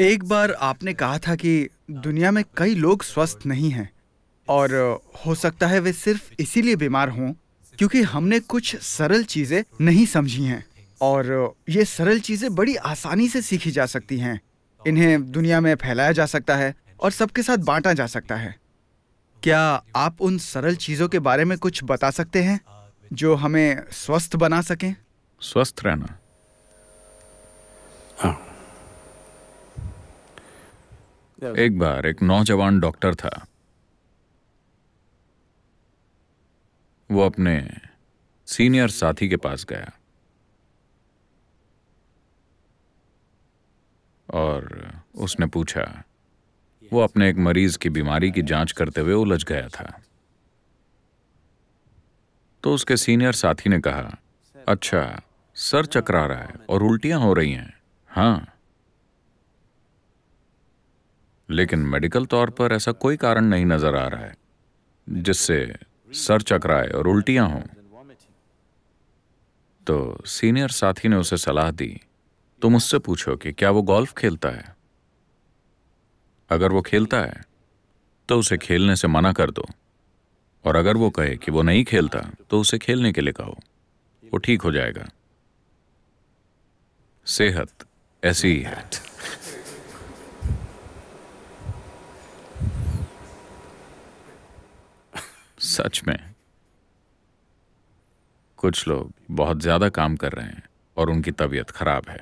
एक बार आपने कहा था कि दुनिया में कई लोग स्वस्थ नहीं हैं और हो सकता है वे सिर्फ इसीलिए बीमार हों क्योंकि हमने कुछ सरल चीज़ें नहीं समझी हैं और ये सरल चीज़ें बड़ी आसानी से सीखी जा सकती हैं इन्हें दुनिया में फैलाया जा सकता है और सबके साथ बांटा जा सकता है क्या आप उन सरल चीज़ों के बारे में कुछ बता सकते हैं जो हमें स्वस्थ बना सकें स्वस्थ रहना हाँ एक बार एक नौजवान डॉक्टर था वो अपने सीनियर साथी के पास गया और उसने पूछा वो अपने एक मरीज की बीमारी की जांच करते हुए उलझ गया था तो उसके सीनियर साथी ने कहा अच्छा सर चकरा रहा है और उल्टियां हो रही हैं हाँ लेकिन मेडिकल तौर पर ऐसा कोई कारण नहीं नजर आ रहा है जिससे सर चकराए और उल्टियां हों तो सीनियर साथी ने उसे सलाह दी तुम उससे पूछो कि क्या वो गोल्फ खेलता है अगर वो खेलता है तो उसे खेलने से मना कर दो और अगर वो कहे कि वो नहीं खेलता तो उसे खेलने के लिए कहो वो ठीक हो जाएगा सेहत ऐसी ही है सच में कुछ लोग बहुत ज़्यादा काम कर रहे हैं और उनकी तबीयत खराब है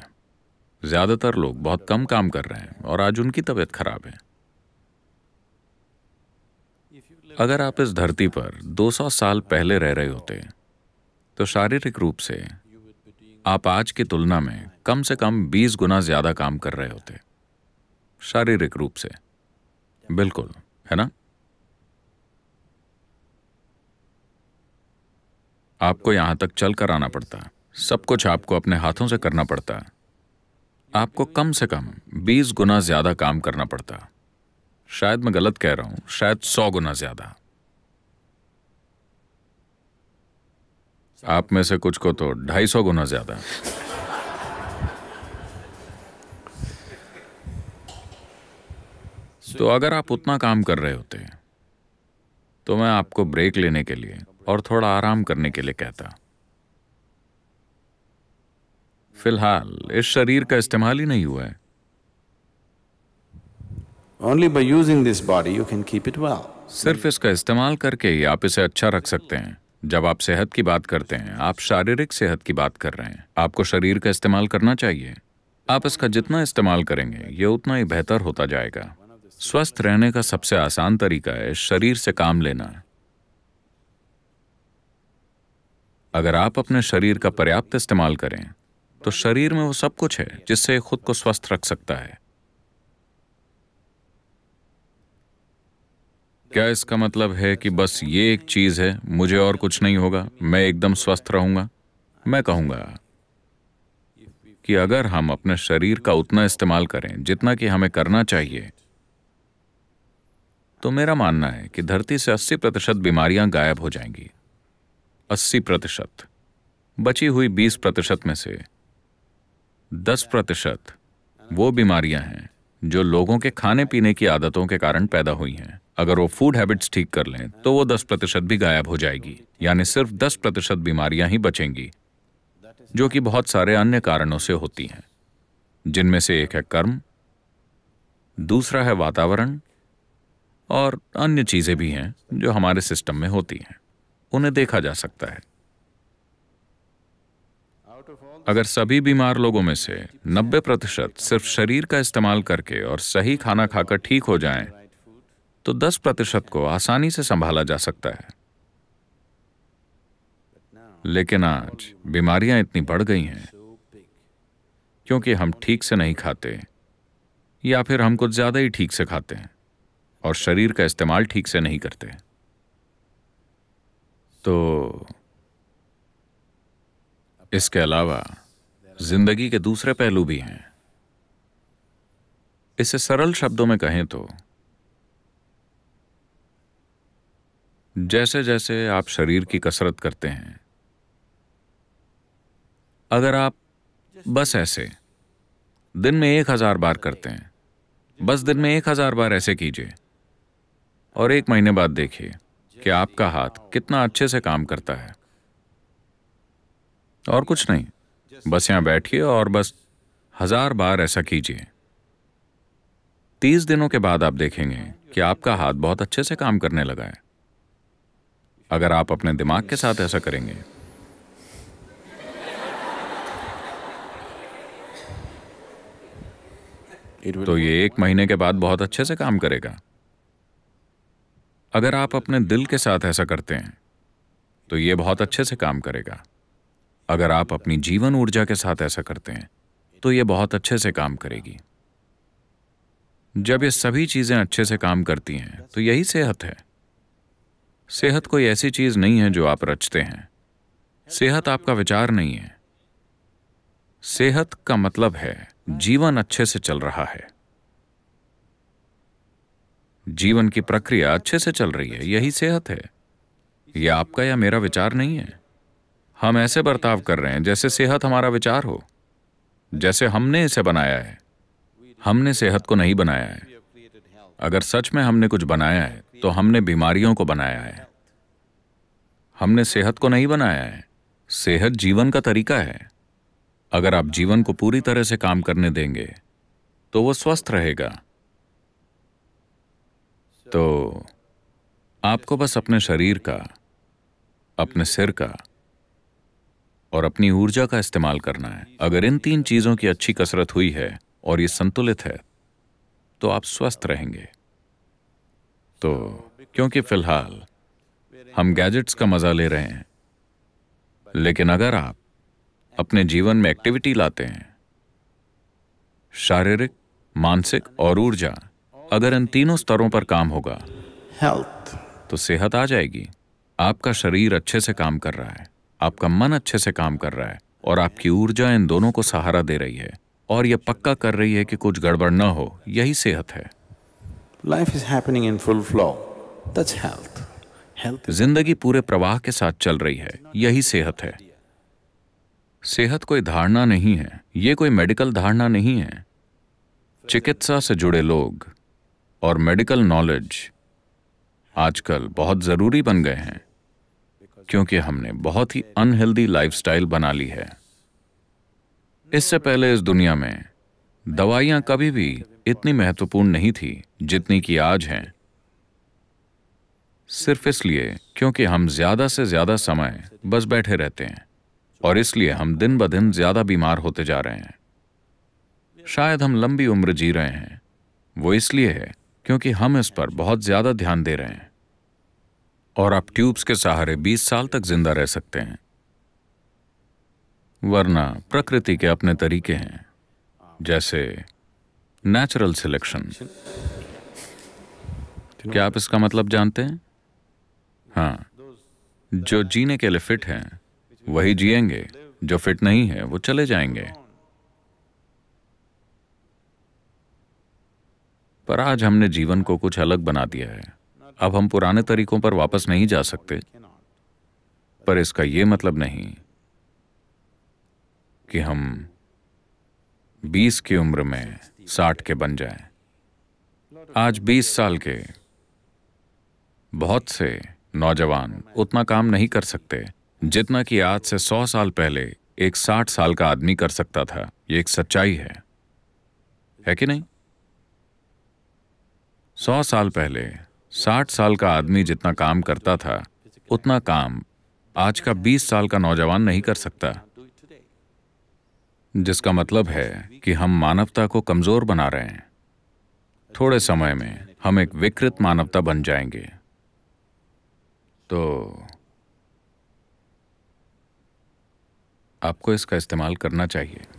ज़्यादातर लोग बहुत कम काम कर रहे हैं और आज उनकी तबीयत खराब है अगर आप इस धरती पर 200 साल पहले रह रहे होते तो शारीरिक रूप से आप आज की तुलना में कम से कम 20 गुना ज़्यादा काम कर रहे होते शारीरिक रूप से बिल्कुल है ना आपको यहां तक चल कर आना पड़ता सब कुछ आपको अपने हाथों से करना पड़ता आपको कम से कम बीस गुना ज़्यादा काम करना पड़ता शायद मैं गलत कह रहा हूं शायद सौ गुना ज़्यादा आप में से कुछ को तो ढाई सौ गुना ज़्यादा तो अगर आप उतना काम कर रहे होते तो मैं आपको ब्रेक लेने के लिए और थोड़ा आराम करने के लिए कहता फिलहाल इस शरीर का इस्तेमाल ही नहीं हुआ है only by using this body you can keep it well. सिर्फ इसका इस्तेमाल करके ही आप इसे अच्छा रख सकते हैं जब आप सेहत की बात करते हैं आप शारीरिक सेहत की बात कर रहे हैं आपको शरीर का इस्तेमाल करना चाहिए आप इसका जितना इस्तेमाल करेंगे ये उतना ही बेहतर होता जाएगा स्वस्थ रहने का सबसे आसान तरीका है शरीर से काम लेना अगर आप अपने शरीर का पर्याप्त इस्तेमाल करें तो शरीर में वो सब कुछ है जिससे खुद को स्वस्थ रख सकता है क्या इसका मतलब है कि बस ये एक चीज है मुझे और कुछ नहीं होगा मैं एकदम स्वस्थ रहूंगा मैं कहूंगा कि अगर हम अपने शरीर का उतना इस्तेमाल करें जितना कि हमें करना चाहिए तो मेरा मानना है कि धरती से 80 प्रतिशत बीमारियां गायब हो जाएंगी अस्सी प्रतिशत बची हुई बीस प्रतिशत में से दस प्रतिशत वो बीमारियां हैं जो लोगों के खाने पीने की आदतों के कारण पैदा हुई हैं अगर वो फूड हैबिट्स ठीक कर लें तो वो दस प्रतिशत भी गायब हो जाएगी यानी सिर्फ दस प्रतिशत बीमारियां ही बचेंगी जो कि बहुत सारे अन्य कारणों से होती हैं जिनमें से एक है कर्म दूसरा है वातावरण और अन्य चीज़ें भी हैं जो हमारे सिस्टम में होती हैं उन्हें देखा जा सकता है अगर सभी बीमार लोगों में से 90 प्रतिशत सिर्फ शरीर का इस्तेमाल करके और सही खाना खाकर ठीक हो जाएं, तो 10 प्रतिशत को आसानी से संभाला जा सकता है लेकिन आज बीमारियां इतनी बढ़ गई हैं क्योंकि हम ठीक से नहीं खाते या फिर हम कुछ ज़्यादा ही ठीक से खाते हैं और शरीर का इस्तेमाल ठीक से नहीं करते हैं तो इसके अलावा जिंदगी के दूसरे पहलू भी हैं इसे सरल शब्दों में कहें तो जैसे जैसे आप शरीर की कसरत करते हैं अगर आप बस ऐसे दिन में एक हजार बार करते हैं बस दिन में एक हजार बार ऐसे कीजिए और एक महीने बाद देखिए कि आपका हाथ कितना अच्छे से काम करता है और कुछ नहीं बस यहां बैठिए और बस हजार बार ऐसा कीजिए तीस दिनों के बाद आप देखेंगे कि आपका हाथ बहुत अच्छे से काम करने लगा है अगर आप अपने दिमाग के साथ ऐसा करेंगे तो ये एक महीने के बाद बहुत अच्छे से काम करेगा अगर आप अपने दिल के साथ ऐसा करते हैं तो ये बहुत अच्छे से काम करेगा अगर आप अपनी जीवन ऊर्जा के साथ ऐसा करते हैं तो ये बहुत अच्छे से काम करेगी जब ये सभी चीज़ें अच्छे से काम करती हैं तो यही सेहत है सेहत कोई ऐसी चीज़ नहीं है जो आप रचते हैं सेहत आपका विचार नहीं है सेहत का मतलब है जीवन अच्छे से चल रहा है जीवन की प्रक्रिया अच्छे से चल रही है यही सेहत है यह आपका या मेरा विचार नहीं है हम ऐसे बर्ताव कर रहे हैं जैसे सेहत हमारा विचार हो जैसे हमने इसे बनाया है हमने सेहत को नहीं बनाया है अगर सच में हमने कुछ बनाया है तो हमने बीमारियों को बनाया है हमने सेहत को नहीं बनाया है सेहत जीवन का तरीका है अगर आप जीवन को पूरी तरह से काम करने देंगे तो वह स्वस्थ रहेगा तो आपको बस अपने शरीर का अपने सिर का और अपनी ऊर्जा का इस्तेमाल करना है अगर इन तीन चीज़ों की अच्छी कसरत हुई है और ये संतुलित है तो आप स्वस्थ रहेंगे तो क्योंकि फिलहाल हम गैजेट्स का मजा ले रहे हैं लेकिन अगर आप अपने जीवन में एक्टिविटी लाते हैं शारीरिक मानसिक और ऊर्जा अगर इन तीनों स्तरों पर काम होगा हेल्थ तो सेहत आ जाएगी आपका शरीर अच्छे से काम कर रहा है आपका मन अच्छे से काम कर रहा है और आपकी ऊर्जा इन दोनों को सहारा दे रही है और यह पक्का कर रही है कि कुछ गड़बड़ ना हो यही सेहत है life is happening in full flow that's health health जिंदगी पूरे प्रवाह के साथ चल रही है यही सेहत है सेहत कोई धारणा नहीं है ये कोई मेडिकल धारणा नहीं है चिकित्सा से जुड़े लोग और मेडिकल नॉलेज आजकल बहुत ज़रूरी बन गए हैं क्योंकि हमने बहुत ही अनहेल्दी लाइफस्टाइल बना ली है इससे पहले इस दुनिया में दवाइयां कभी भी इतनी महत्वपूर्ण नहीं थी जितनी कि आज हैं सिर्फ इसलिए क्योंकि हम ज़्यादा से ज़्यादा समय बस बैठे रहते हैं और इसलिए हम दिन ब दिन ज़्यादा बीमार होते जा रहे हैं शायद हम लंबी उम्र जी रहे हैं वो इसलिए है क्योंकि हम इस पर बहुत ज़्यादा ध्यान दे रहे हैं और आप ट्यूब्स के सहारे 20 साल तक जिंदा रह सकते हैं वरना प्रकृति के अपने तरीके हैं जैसे नेचुरल सिलेक्शन क्या आप इसका मतलब जानते हैं हाँ जो जीने के लिए फिट हैं वही जिएंगे जो फिट नहीं है वो चले जाएंगे पर आज हमने जीवन को कुछ अलग बना दिया है अब हम पुराने तरीकों पर वापस नहीं जा सकते पर इसका यह मतलब नहीं कि हम 20 की उम्र में 60 के बन जाएं। आज 20 साल के बहुत से नौजवान उतना काम नहीं कर सकते जितना कि आज से 100 साल पहले एक 60 साल का आदमी कर सकता था ये एक सच्चाई है है कि नहीं सौ साल पहले साठ साल का आदमी जितना काम करता था उतना काम आज का बीस साल का नौजवान नहीं कर सकता जिसका मतलब है कि हम मानवता को कमजोर बना रहे हैं थोड़े समय में हम एक विकृत मानवता बन जाएंगे तो आपको इसका इस्तेमाल करना चाहिए